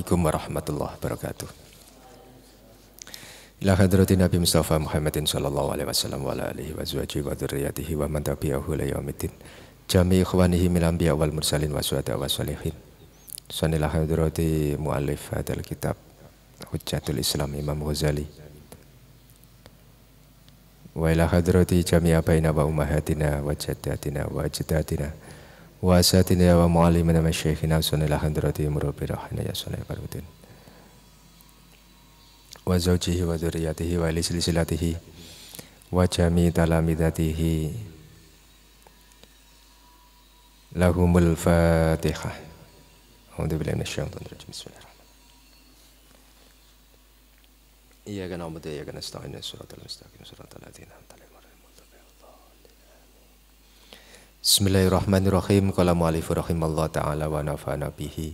Assalamualaikum warahmatullahi wabarakatuh. Ila hadrati Nabi Mustafa Muhammadin sallallahu alaihi wasallam wa alihi wa zuwaji wa dzurriyyatihi wa man tabi'ahu ila yaumiddin. Jami ikhwanihi minal anbiya wal mursalin wa suhada wa salihin. Sanila hadrati muallif hadal kitab Hujjatul Islam Imam Ghazali. Wa ila hadrati jami'a baina wa ummahatina wa jaddatina wa ajdatina. وأساتذة ومعلمنا مشايخنا وسنة الأخندرة مربي روحنا يا سنة برودين وزوجه وذريته ولسلسلته وجميع تلامذته لهم الفاتحة أعوذ بالله من الشيطان الرجيم بسم الله الرحمن الرحيم إياك نعبد وإياك نستعين الصراط المستقيم صراط الذين أنعمت Bismillahirrahmanirrahim. Qala mu'alifu rahimallah ta'ala wa nafa'na bihi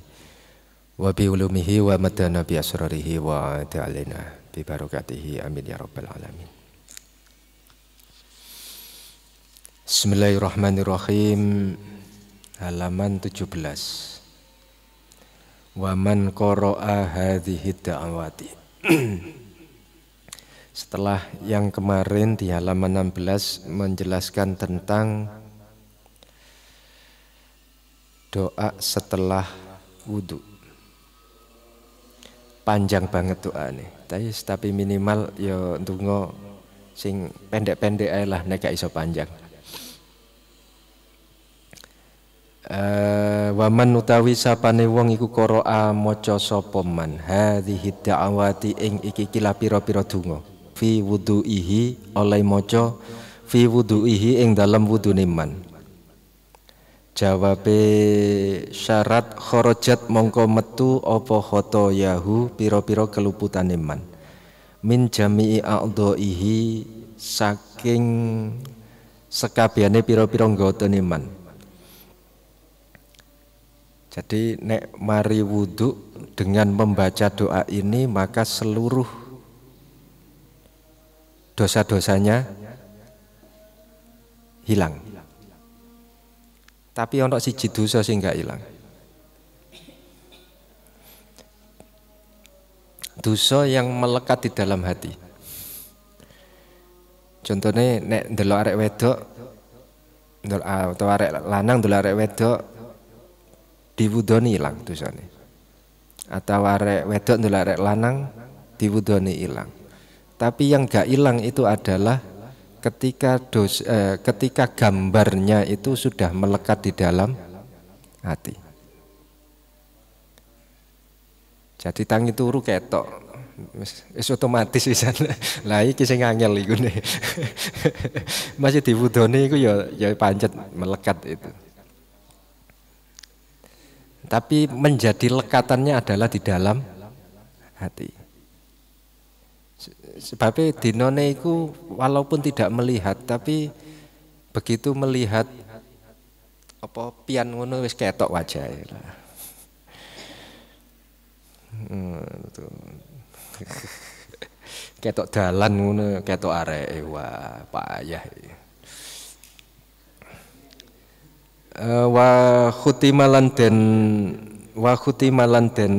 wa bi ulumihi wa madana bi asrarihi wa ta'alina bi barakatihi amin ya rabbal alamin. Bismillahirrahmanirrahim. Halaman 17. Wa man qara'a hadhihi da'awati. Setelah yang kemarin di halaman 16 menjelaskan tentang doa setelah wudhu panjang banget doa nih tapi, tapi minimal yo ya tunggu sing pendek-pendek aja lah nek iso panjang Uh, waman utawi sapane wong iku koroa maca sopoman hadi hadhihi da'awati ing iki kila piro piro tunggu fi ihi oleh maca fi ihi ing dalam wudhu niman. Jawab syarat khorojat mongko metu hoto yahu piro piro keluputan iman Min jami'i ihi saking sekabiane piro-piro ngoto iman Jadi nek mari wudhu dengan membaca doa ini maka seluruh dosa-dosanya hilang. Tapi untuk siji dosa sing gak ilang. Dosa yang melekat di dalam hati. Contohnya nek ndelok arek wedok ah, atau arek lanang ndelok arek wedok diwudoni ilang dosane. Atau arek wedok ndelok arek lanang diwudoni hilang. Tapi yang gak hilang itu adalah ketika dos, eh, ketika gambarnya itu sudah melekat di dalam hati. Jadi tangi turu ketok, wis otomatis bisa Lah iki sing angel iku ne. Masih Budoni iku ya ya panjat melekat itu. Tapi menjadi lekatannya adalah di dalam hati. Sebabnya dinone iku walaupun tidak melihat tapi begitu melihat apa pian ngono wis ketok wajah hmm, ketok dalan ngono ketok arek wah payah eh, wa khutimalan den wa khutimalan den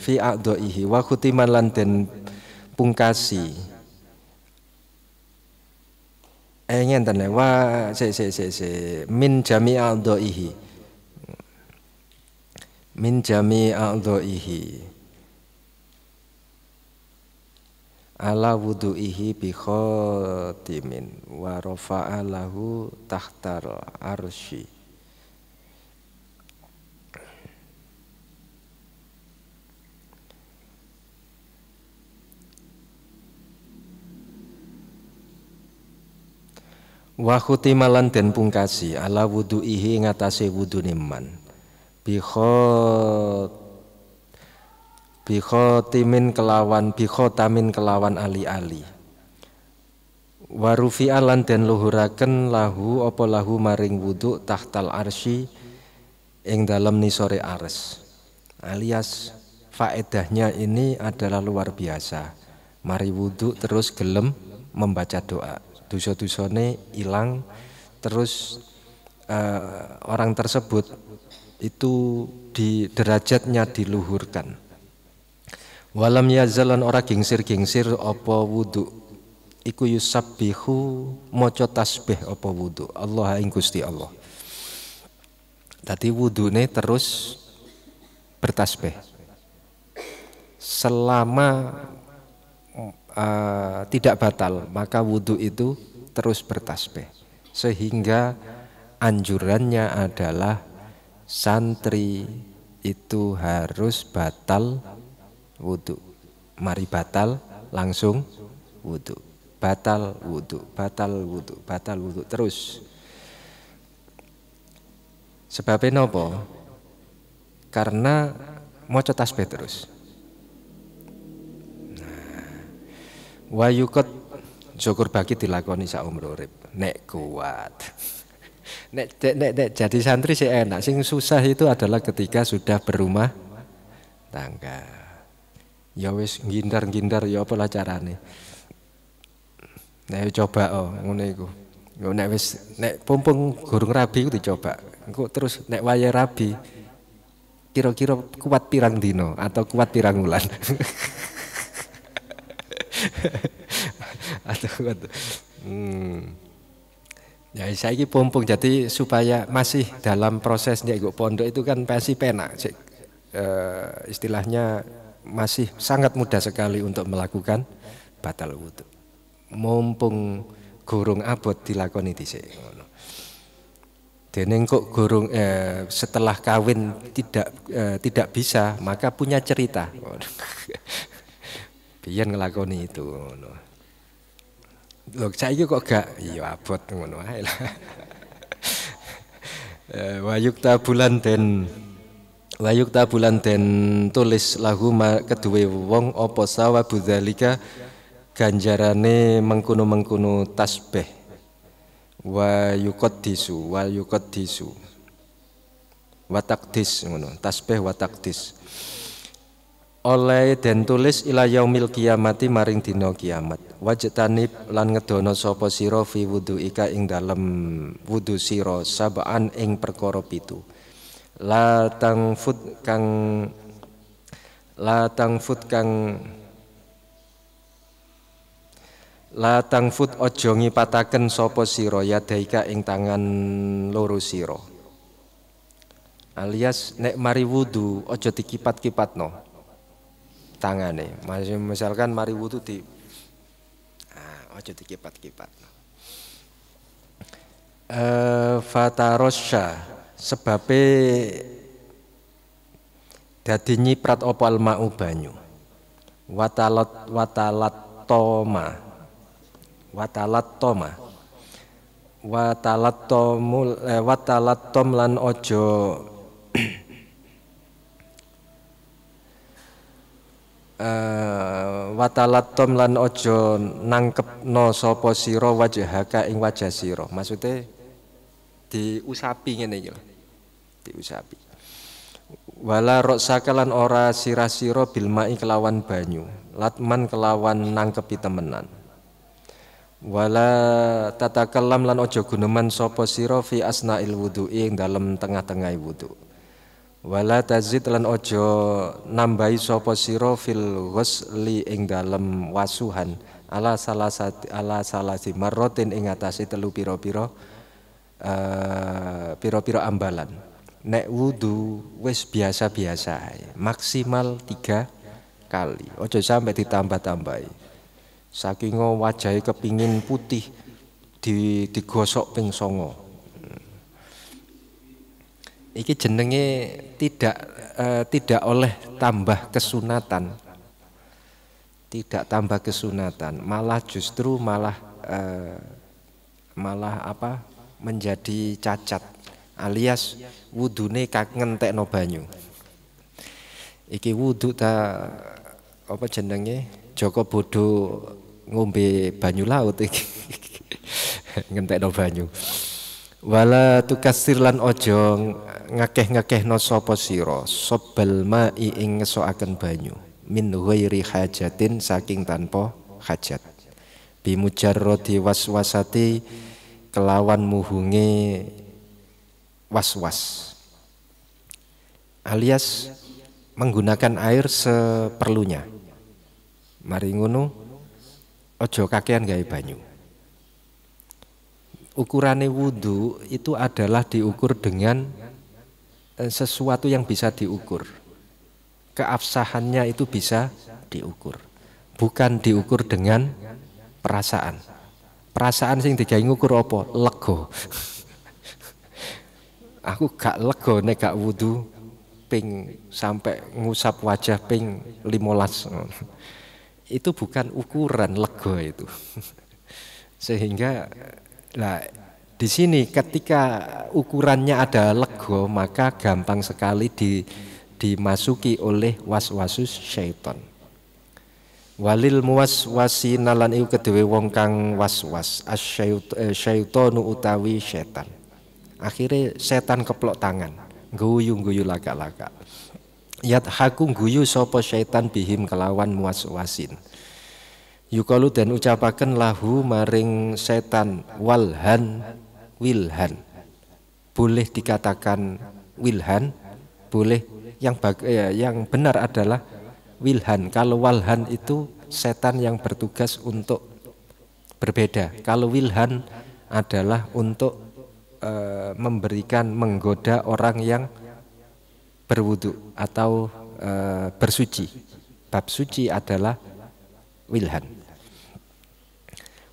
fi adoihi wa khutimalan den pungkasi. Eh ngenten eh, wa se se se se min jami adhoihi. Min jami adhoihi. ala wudu'ihi bi khatimin wa rafa'a lahu tahtal arsy Wa khutimalan den pungkasi ala wudu'ihi ngatasi wudu niman. Bikhot timin kelawan tamin kelawan ali-ali. Warufi alan den luhuraken lahu opo lahu maring wudu tahtal arsi ing dalam nisore ares. Alias faedahnya ini adalah luar biasa. Mari wudhu terus gelem membaca doa dosa-dosane hilang terus uh, orang tersebut itu di derajatnya diluhurkan walam yazalan ora gingsir-gingsir apa wudhu iku yusabbihu maca tasbih apa wudhu Allah ing Gusti Allah Tadi ini terus bertasbih selama Eh, tidak batal, maka wudhu itu terus bertasbih. Sehingga anjurannya adalah santri itu harus batal wudhu. Mari batal langsung wudhu. Batal wudhu, batal wudhu, batal wudhu terus. Sebabnya nopo? Karena mau cetas terus. wayukut syukur bagi dilakoni sak umur urip nek kuat nek, nek, nek jadi santri sih enak sing susah itu adalah ketika sudah berumah tangga ya wis ngindar-ngindar ya apa lah carane nek coba oh ngono iku Yo ya nek wis nek pompong gorong rabi ku dicoba. Engko terus nek waya rabi kira-kira kuat pirang dino atau kuat pirang wulan. hmm. Ya, saya ini pompong jadi supaya masih dalam prosesnya Ibu Pondok itu kan pasti penak E, istilahnya masih sangat mudah sekali untuk melakukan batal wudhu. Mumpung gurung abot dilakoni dhisik dan Dening kok gurung e, setelah kawin tidak e, tidak bisa, maka punya cerita. Biyen nglakoni itu ngono. Lho saiki kok gak iya abot ngono ae lah. Eh, wayukta bulan den wayukta bulan den tulis lahu kedue wong opo sawa budalika ganjarane mengkuno mengkuno taspe, wayukot disu wayukot disu, watak takdis ngono taspe wa takdis oleh den tulis ila yaumil kiamati maring dina kiamat wajtanib lan ngedono sapa sira fi ika ing dalem wudu siro sabaan ing perkara pitu latang tangfud kang latang tangfud kang latang tangfud aja ngipataken sapa ya yadaika ing tangan loro siro alias nek mari wudu aja dikipat no tangane. Misalkan mari wudu di ah, aja dikipat-kipat. Uh, eh, fatarosya sebabe dadi nyiprat apa al mau banyu. Watalat watalat toma. Watalat toma. Watalat tomul eh, watalat tom lan ojo Eh, watalatom lan ojo sopo siro wajah wajhaka ing wajah siro maksudnya diusapi ngene iki diusapi wala roksaka lan ora sirasiro sira bilmai kelawan banyu latman kelawan nangkepi temenan wala tatakalam lan ojo guneman sopo siro fi asnail wudu ing dalam tengah-tengah wudu wala tazid lan ojo nambahi sapa sira fil ghusli ing dalem wasuhan ala salah sati, ala salah si marotin ing atase telu pira-pira uh, pira-pira ambalan nek wudu wis biasa-biasa maksimal tiga kali ojo sampai ditambah-tambahi saking wajahe kepingin putih di digosok ping songo Iki jenenge tidak uh, tidak oleh tambah kesunatan. Tidak tambah kesunatan, malah justru malah uh, malah apa? menjadi cacat alias wudune kak no banyu. Iki wudu ta apa jenenge? Joko bodoh ngombe banyu laut iki. ngentekno banyu. Wala tukasir lan ojong ngakeh-ngakehno sapa siro sobal ma'i ing ngesokaken banyu min huayri hajatin saking tanpa hajat bimujarrodi waswasati kelawan muhunge waswas alias menggunakan air seperlunya mari ngono ojo kakean gawe banyu ukurane wudhu itu adalah diukur dengan Eh, sesuatu yang bisa diukur. Keabsahannya itu bisa diukur. Bukan diukur dengan perasaan. Perasaan sing tidak ngukur apa? Lego. Aku gak lego nek gak wudhu ping sampai ngusap wajah ping limolas. itu bukan ukuran lego itu. Sehingga lah di sini ketika ukurannya ada lego maka gampang sekali di, dimasuki oleh was-wasus syaiton. Walil muwaswasi nalan iku kedewe wong kang waswas eh, syaitanu utawi setan. Akhirnya setan keplok tangan, guyu-guyu laka laka Yat haku guyu sopo setan bihim kelawan muwaswasin. Yukalu dan ucapaken lahu maring setan walhan Wilhan. Boleh dikatakan Wilhan, boleh yang bag, eh, yang benar adalah Wilhan. Kalau Walhan itu setan yang bertugas untuk berbeda. Kalau Wilhan adalah untuk eh, memberikan menggoda orang yang berwudhu atau eh, bersuci. Bab suci adalah Wilhan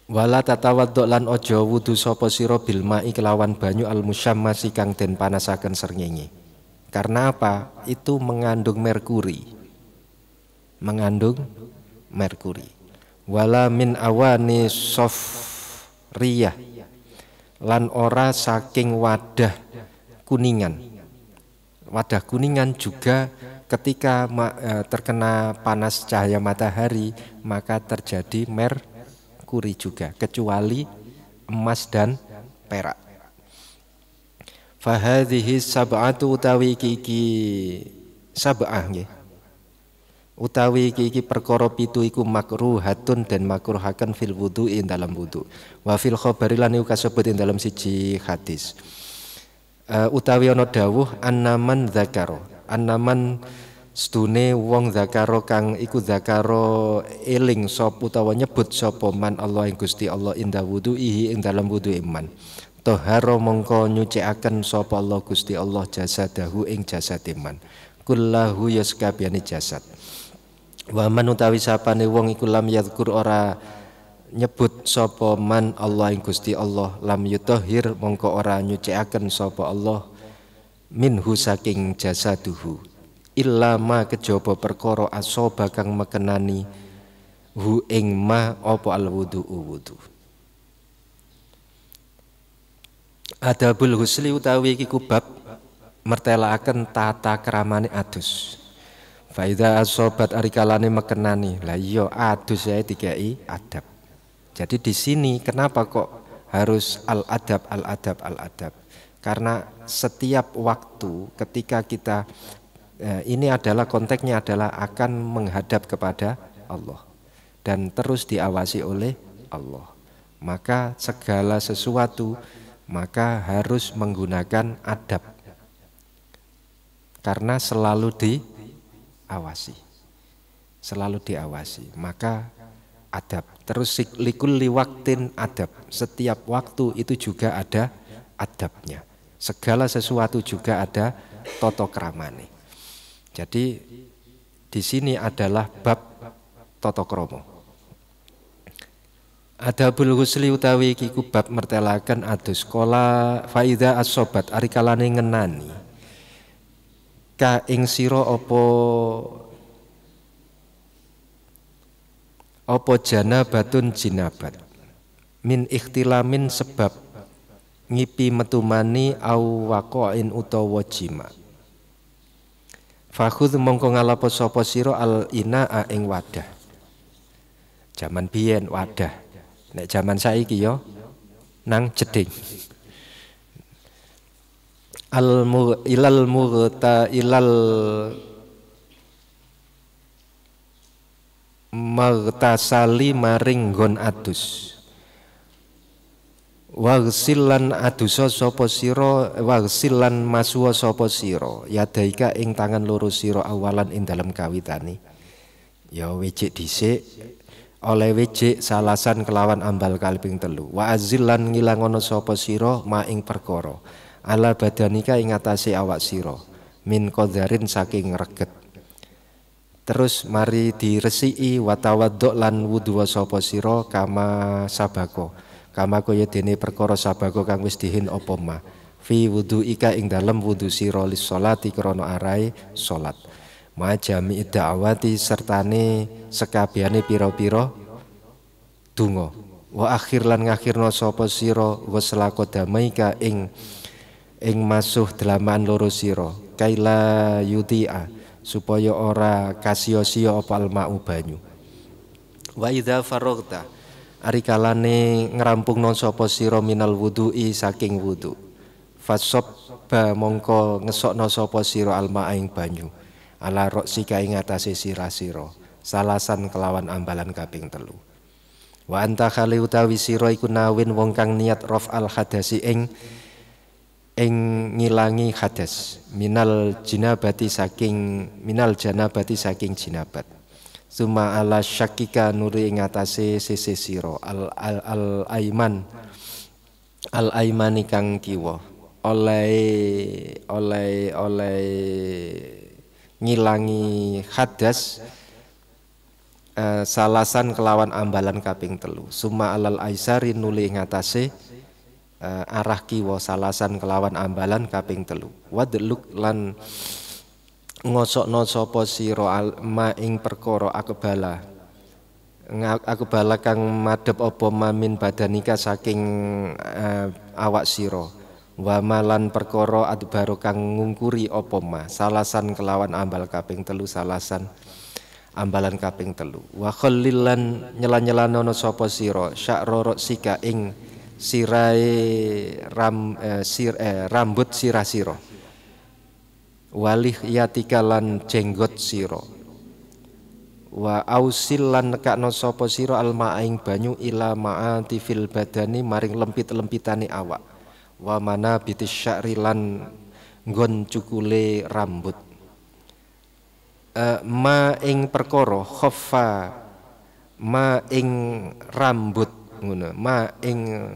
wala tatawaddo lan ojo wudu sopo siro bilma iklawan kelawan banyu al musyammasi kang den panasakan sernyengi. karena apa itu mengandung merkuri mengandung merkuri wala min awani sofriyah lan ora saking wadah kuningan wadah kuningan juga ketika eh, terkena panas cahaya matahari maka terjadi mer kuri juga kecuali emas dan perak. Fahadhihi sab'atu utawi kiki sab'ah nggih. Utawi kiki perkara pitu iku makruhatun dan makruhakan fil wudu'i dalam wudu. Wa fil khabari lan kasebut ing dalam siji hadis. Uh, utawi ana dawuh annaman zakar annaman Stune wong zakaro kang iku zakaro eling sop utawa nyebut sapa man Allah ing Gusti Allah inda Wudu ing dalam wudu iman. Toharo mongko nyucikaken sapa Allah Gusti Allah jasadahu ing jasad iman. Kullahu yaskabiani jasad. Wa man utawi sapane wong iku lam yadhkur ora nyebut sapa man Allah ing Gusti Allah lam Yutohir mongko ora akan sapa Allah minhu saking jasaduhu ilama kejaba perkara asoba kang mekenani hu ing ma apa al wudu wudu Adabul husli utawi iki kubab mertelaaken tata keramani adus Faida asobat arikalane mekenani lah iya adus tiga dikai adab jadi di sini kenapa kok harus al adab al adab al adab karena setiap waktu ketika kita Eh, ini adalah konteksnya adalah akan menghadap kepada Allah dan terus diawasi oleh Allah. Maka segala sesuatu maka harus menggunakan adab karena selalu diawasi. Selalu diawasi. Maka adab. Terus likul liwaktin adab. Setiap waktu itu juga ada adabnya. Segala sesuatu juga ada totokramane. Jadi di sini adalah bab tata krama. Adabul husli utawi kiku bab mertelakan adus kola faida asobat arikalane ngenani ka ing sira apa apa jana batun jinabat min ikhtilamin sebab ngipi metumani au wakoin utawa jima' Fakhudh mongko ngalapot sapa sira al inaa ing wadah. Jaman biyen wadah. Nek jaman saiki yo ya, nang jeding. Al mur ilal murta ilal martasali maring gon adus. Wagsilan adusa sapa sira wagsilan masuwa sapa sira yadaika ing tangan loro sira awalan ing dalem kawitane ya wijik dhisik oleh wijik salasan kelawan ambal kalping telu wa azilan ngilangono sapa sira ma ing perkara ala badanika ing atase awak sira min qadharin saking reget Terus mari diresiki watawadok lan wudhuwa sapa sira kama sabako kama kaya dene perkara sabago kang wis dihin apa ma fi wudu ika ing dalem wudu sira lis salati krana arai salat majami da'wati sertane sekabiane pira-pira donga wa akhir lan ngakhirna sapa sira damai qadamaika ing ing masuh delaman loro sira kaila yudia supaya ora kasio-sio apa mau banyu wa idza faragta arikalane ngerampung non sapa sira minal wudu'i saking wudu fasob ba mongko ngesokno sapa sira alma aing banyu ala roksika ing atase sira sira salasan kelawan ambalan kaping telu wa anta khali utawi sira iku nawin wong kang niat rof al hadasi ing ing ngilangi hades. minal jinabati saking minal janabati saking jinabat suma ala syakika nuri ingatasi sisi siro al, al, al aiman al aiman ikang kiwo oleh oleh oleh ngilangi hadas uh, salasan kelawan ambalan kaping telu suma alal aisari nuli ing uh, arah kiwo salasan kelawan ambalan kaping telu wadluk lan ngosokno sapa sira ma ing perkara akbala bala kang madhep apa mamin badanika saking uh, awak sira wa malan perkara adbaro kang ngungkuri apa ma salasan kelawan ambal kaping telu salasan ambalan kaping telu wa khallilan nyela-nyelanono sapa sira sya'roro sika ing sirai ram eh, sir, eh, rambut sirah sira walih yatikalan jenggot siro wa ausil lan nekakno sapa sira alma aing banyu ila maati fil badani maring lempit-lempitane awak wa mana bitis sya'ri lan nggon cukule rambut uh, ma ing perkara khaffa ma ing rambut ngono ma ing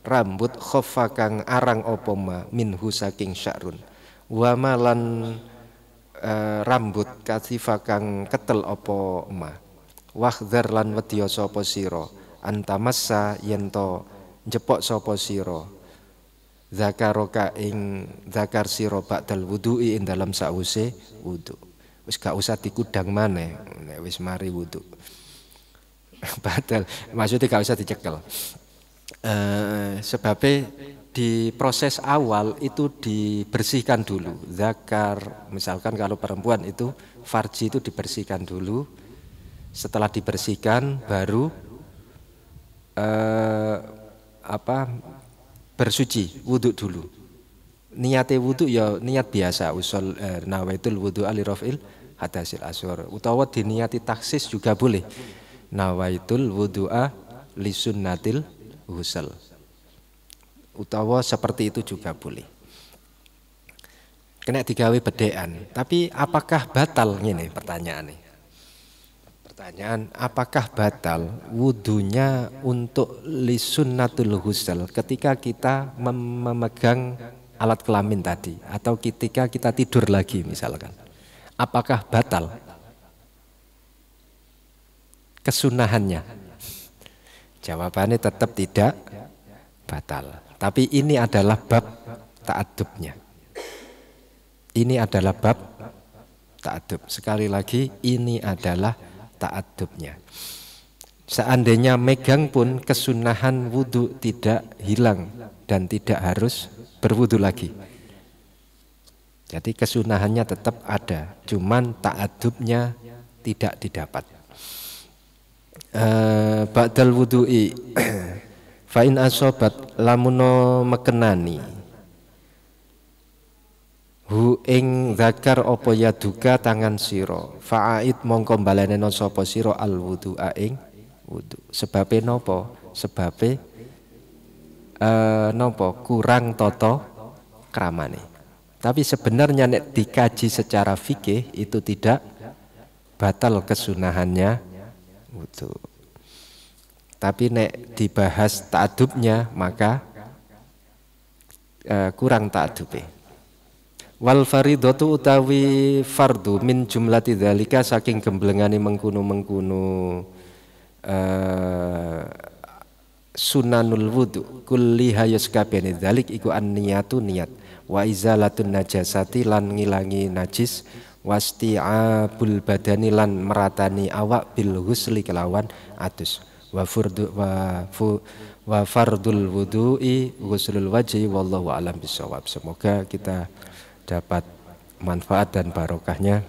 rambut khaffa kang arang apa ma minhu saking sya'run wamalan uh, rambut kasifa kang ketel opo ma wahdhar lan wedya sapa sira antamassa yento jepok sapa sira zakaroka ing zakar sira ba'dal wudu'i ing dalam sause wudu wis gak usah dikudang maneh nek wis mari wudu batal maksudnya gak usah dicekel uh, eh, sebabnya di proses awal itu dibersihkan dulu zakar misalkan kalau perempuan itu farji itu dibersihkan dulu setelah dibersihkan baru eh, apa bersuci wudhu dulu niatnya wudhu ya niat biasa usul eh, nawaitul wudhu alirofil hadasil utawat utawa diniati taksis juga boleh nawaitul wudhu'a lisunnatil husal utawa seperti itu juga boleh kena digawe bedean tapi apakah batal ini pertanyaan nih pertanyaan apakah batal wudhunya untuk lisunnatul husel ketika kita memegang alat kelamin tadi atau ketika kita tidur lagi misalkan apakah batal kesunahannya jawabannya tetap tidak batal tapi ini adalah bab ta'adubnya. Ini adalah bab ta'adub. Sekali lagi, ini adalah ta'adubnya. Seandainya megang pun kesunahan wudhu tidak hilang dan tidak harus berwudhu lagi. Jadi kesunahannya tetap ada, cuman ta'adubnya tidak didapat. Uh, Ba'dal wudhu'i Fa'in asobat lamuno mekenani Hu ing zakar opo yaduka tangan siro Fa'aid mongko balene non sopo siro al wudu aing wudu Sebabe nopo Sebabe uh, nopo kurang toto kramane tapi sebenarnya nek dikaji secara fikih itu tidak batal kesunahannya wudhu. Tapi nek dibahas takdubnya maka uh, kurang ta'adube. Wal faridotu utawi fardu min jumlah tidalika saking gemblengani mengkunu-mengkunu uh, eh, sunanul wudu kulli hayus kabene dalik iku an niyatu niat wa izalatun najasati lan ngilangi najis wasti'abul badani lan meratani awak bil husli kelawan atus wa furdu wa fu, wa fardul wudu'i ghuslul wajhi wallahu alam bisawab. Semoga kita dapat manfaat dan barokahnya.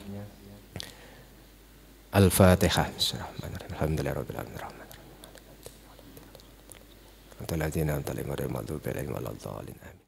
Al-Fatihah. Bismillahirrahmanirrahim.